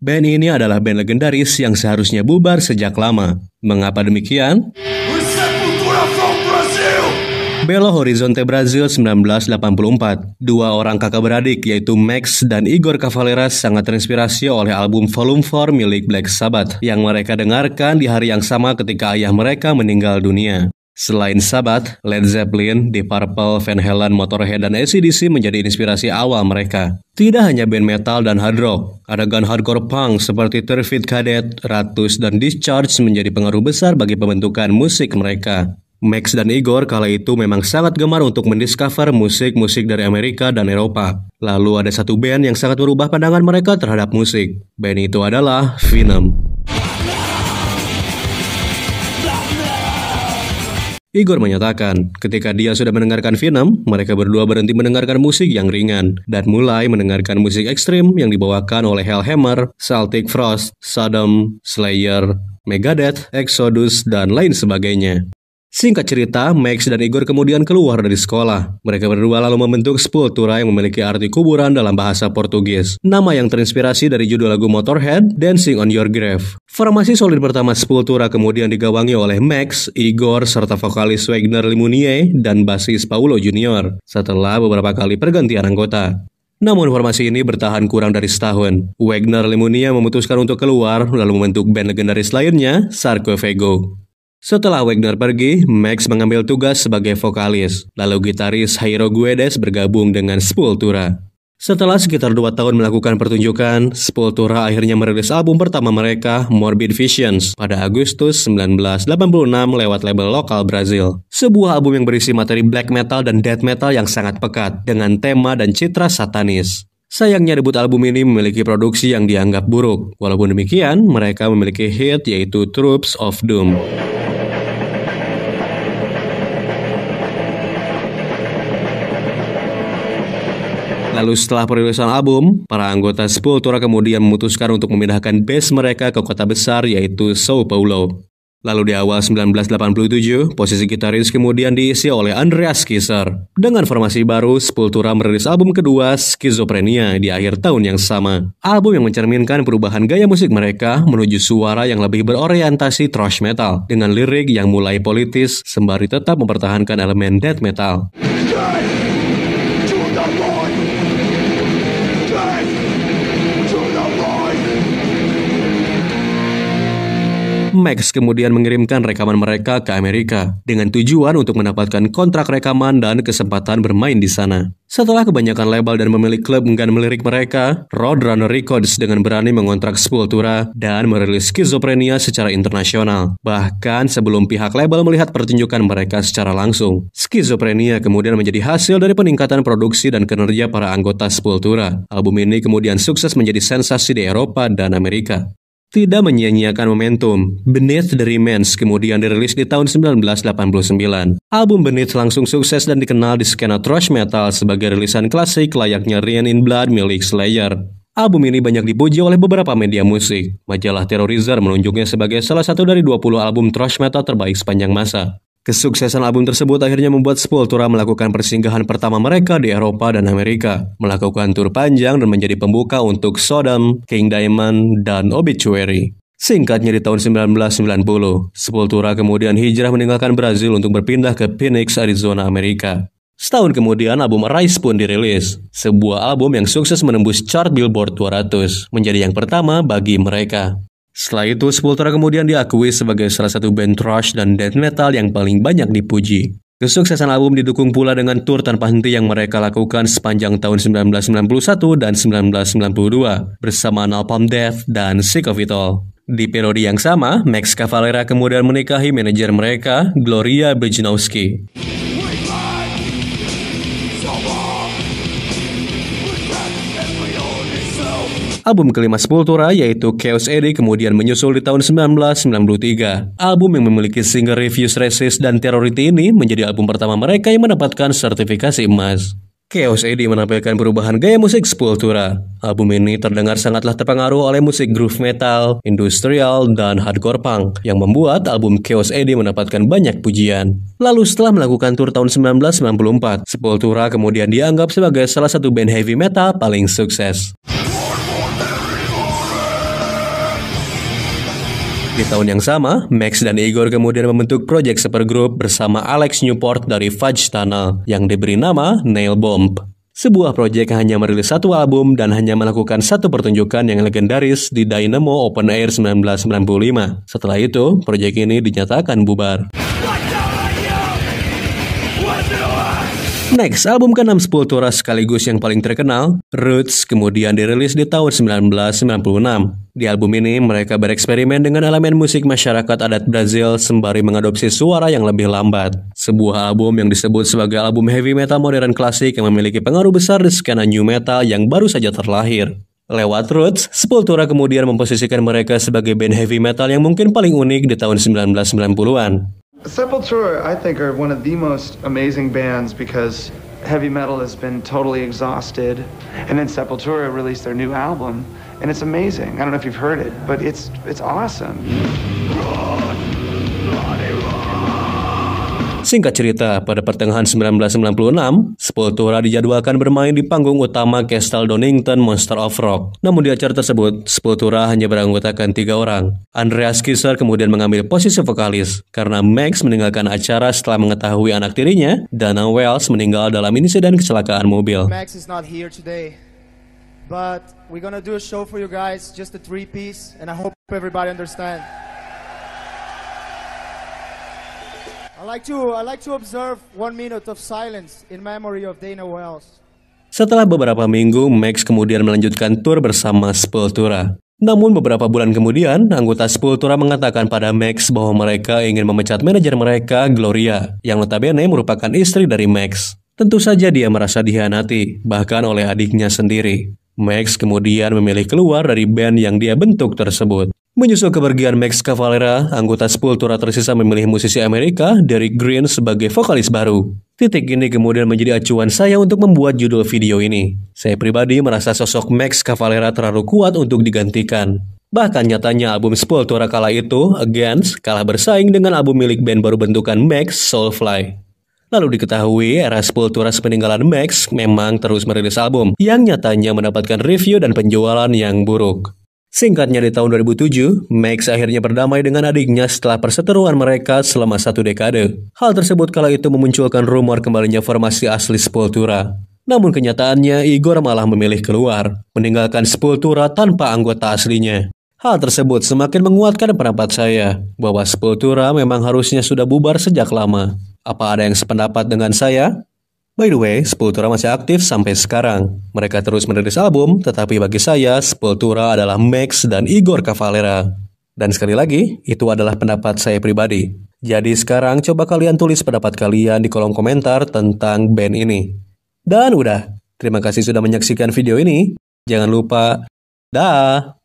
Band ini adalah band legendaris yang seharusnya bubar sejak lama. Mengapa demikian? Belo Horizonte Brazil 1984. Dua orang kakak beradik yaitu Max dan Igor Cavalera sangat terinspirasi oleh album Volume 4 milik Black Sabbath yang mereka dengarkan di hari yang sama ketika ayah mereka meninggal dunia. Selain Sabat, Led Zeppelin, Deep Purple, Van Halen, Motorhead, dan ACDC menjadi inspirasi awal mereka. Tidak hanya band metal dan hard rock, ada gun hardcore punk seperti Terfit Cadet, Ratus, dan Discharge menjadi pengaruh besar bagi pembentukan musik mereka. Max dan Igor kala itu memang sangat gemar untuk mendiscover musik-musik dari Amerika dan Eropa. Lalu ada satu band yang sangat berubah pandangan mereka terhadap musik. Band itu adalah Venom. Igor menyatakan, ketika dia sudah mendengarkan film, mereka berdua berhenti mendengarkan musik yang ringan dan mulai mendengarkan musik ekstrim yang dibawakan oleh Hellhammer, Celtic Frost, Sodom, Slayer, Megadeth, Exodus, dan lain sebagainya. Singkat cerita, Max dan Igor kemudian keluar dari sekolah. Mereka berdua lalu membentuk Sepultura yang memiliki arti kuburan dalam bahasa Portugis. Nama yang terinspirasi dari judul lagu Motorhead, Dancing on Your Grave. Formasi solid pertama Sepultura kemudian digawangi oleh Max, Igor, serta vokalis Wagner Limunier dan bassis Paulo Junior setelah beberapa kali pergantian anggota. Namun formasi ini bertahan kurang dari setahun. Wagner Limunia memutuskan untuk keluar lalu membentuk band legendaris lainnya, Sarcophago. Setelah Wagner pergi, Max mengambil tugas sebagai vokalis, lalu gitaris Hiro Guedes bergabung dengan Sepultura. Setelah sekitar dua tahun melakukan pertunjukan, Sepultura akhirnya merilis album pertama mereka, Morbid Visions, pada Agustus 1986 lewat label lokal Brazil. Sebuah album yang berisi materi black metal dan death metal yang sangat pekat, dengan tema dan citra satanis. Sayangnya debut album ini memiliki produksi yang dianggap buruk. Walaupun demikian, mereka memiliki hit yaitu Troops of Doom. Lalu setelah perilisan album, para anggota Sepultura kemudian memutuskan untuk memindahkan base mereka ke kota besar yaitu Sao Paulo. Lalu di awal 1987, posisi gitaris kemudian diisi oleh Andreas Kisser. Dengan formasi baru, Sepultura merilis album kedua, Schizophrenia, di akhir tahun yang sama. Album yang mencerminkan perubahan gaya musik mereka menuju suara yang lebih berorientasi thrash metal, dengan lirik yang mulai politis, sembari tetap mempertahankan elemen death metal. Max kemudian mengirimkan rekaman mereka ke Amerika dengan tujuan untuk mendapatkan kontrak rekaman dan kesempatan bermain di sana. Setelah kebanyakan label dan pemilik klub enggan melirik mereka, Roadrunner Records dengan berani mengontrak Sepultura dan merilis Schizophrenia secara internasional, bahkan sebelum pihak label melihat pertunjukan mereka secara langsung. Schizophrenia kemudian menjadi hasil dari peningkatan produksi dan kinerja para anggota Sepultura. Album ini kemudian sukses menjadi sensasi di Eropa dan Amerika tidak menyia-nyiakan momentum. Beneath the Remains kemudian dirilis di tahun 1989. Album Beneath langsung sukses dan dikenal di skena thrash metal sebagai rilisan klasik layaknya Rain in Blood milik Slayer. Album ini banyak dipuji oleh beberapa media musik. Majalah Terrorizer menunjuknya sebagai salah satu dari 20 album thrash metal terbaik sepanjang masa. Kesuksesan album tersebut akhirnya membuat Sepultura melakukan persinggahan pertama mereka di Eropa dan Amerika, melakukan tur panjang dan menjadi pembuka untuk Sodom, King Diamond, dan Obituary. Singkatnya di tahun 1990, Sepultura kemudian hijrah meninggalkan Brazil untuk berpindah ke Phoenix, Arizona, Amerika. Setahun kemudian album Rise pun dirilis, sebuah album yang sukses menembus chart Billboard 200, menjadi yang pertama bagi mereka. Setelah itu, Sepultura kemudian diakui sebagai salah satu band thrash dan death metal yang paling banyak dipuji. Kesuksesan album didukung pula dengan tur tanpa henti yang mereka lakukan sepanjang tahun 1991 dan 1992 bersama Napalm Death dan Sick of It All. Di periode yang sama, Max Cavalera kemudian menikahi manajer mereka, Gloria Bejnowski. Album kelima Sepultura yaitu Chaos AD kemudian menyusul di tahun 1993. Album yang memiliki single Reviews, Resist dan Terrority ini menjadi album pertama mereka yang mendapatkan sertifikasi emas. Chaos AD menampilkan perubahan gaya musik Sepultura. Album ini terdengar sangatlah terpengaruh oleh musik groove metal, industrial, dan hardcore punk yang membuat album Chaos AD mendapatkan banyak pujian. Lalu setelah melakukan tur tahun 1994, Sepultura kemudian dianggap sebagai salah satu band heavy metal paling sukses. Di tahun yang sama, Max dan Igor kemudian membentuk proyek supergroup bersama Alex Newport dari Fudge Tunnel yang diberi nama Nail Bomb. Sebuah proyek yang hanya merilis satu album dan hanya melakukan satu pertunjukan yang legendaris di Dynamo Open Air 1995. Setelah itu, proyek ini dinyatakan bubar. Next, album ke-6 Sepultura sekaligus yang paling terkenal, Roots, kemudian dirilis di tahun 1996. Di album ini, mereka bereksperimen dengan elemen musik masyarakat adat Brazil sembari mengadopsi suara yang lebih lambat. Sebuah album yang disebut sebagai album heavy metal modern klasik yang memiliki pengaruh besar di skena new metal yang baru saja terlahir. Lewat Roots, Sepultura kemudian memposisikan mereka sebagai band heavy metal yang mungkin paling unik di tahun 1990-an. Sepultura, I think, are one of the most amazing bands because heavy metal has been totally exhausted. And then Sepultura released their new album, and it's amazing. I don't know if you've heard it, but it's it's awesome. Singkat cerita, pada pertengahan 1996, Sepultura dijadwalkan bermain di panggung utama Castle Donington Monster of Rock. Namun di acara tersebut, Sepultura hanya beranggotakan tiga orang. Andreas Kisser kemudian mengambil posisi vokalis karena Max meninggalkan acara setelah mengetahui anak tirinya, Dana Wells meninggal dalam insiden kecelakaan mobil. Max is not here today. But we're gonna do a show for you guys, just a three piece, and I hope everybody understands. Setelah beberapa minggu, Max kemudian melanjutkan tur bersama Sepultura. Namun beberapa bulan kemudian, anggota Sepultura mengatakan pada Max bahwa mereka ingin memecat manajer mereka, Gloria, yang notabene merupakan istri dari Max. Tentu saja dia merasa dihianati, bahkan oleh adiknya sendiri. Max kemudian memilih keluar dari band yang dia bentuk tersebut. Menyusul kepergian Max Cavalera, anggota Sepultura tersisa memilih musisi Amerika dari Green sebagai vokalis baru. Titik ini kemudian menjadi acuan saya untuk membuat judul video ini. Saya pribadi merasa sosok Max Cavalera terlalu kuat untuk digantikan. Bahkan nyatanya album Sepultura kala itu, Against, kalah bersaing dengan album milik band baru bentukan Max, Soulfly. Lalu diketahui era Sepultura sepeninggalan Max memang terus merilis album yang nyatanya mendapatkan review dan penjualan yang buruk. Singkatnya di tahun 2007, Max akhirnya berdamai dengan adiknya setelah perseteruan mereka selama satu dekade. Hal tersebut kala itu memunculkan rumor kembalinya formasi asli Sepultura. Namun kenyataannya Igor malah memilih keluar, meninggalkan Sepultura tanpa anggota aslinya. Hal tersebut semakin menguatkan pendapat saya bahwa Sepultura memang harusnya sudah bubar sejak lama. Apa ada yang sependapat dengan saya? By the way, Sepultura masih aktif sampai sekarang. Mereka terus merilis album, tetapi bagi saya, Sepultura adalah Max dan Igor Cavalera. Dan sekali lagi, itu adalah pendapat saya pribadi. Jadi sekarang coba kalian tulis pendapat kalian di kolom komentar tentang band ini. Dan udah, terima kasih sudah menyaksikan video ini. Jangan lupa, dah.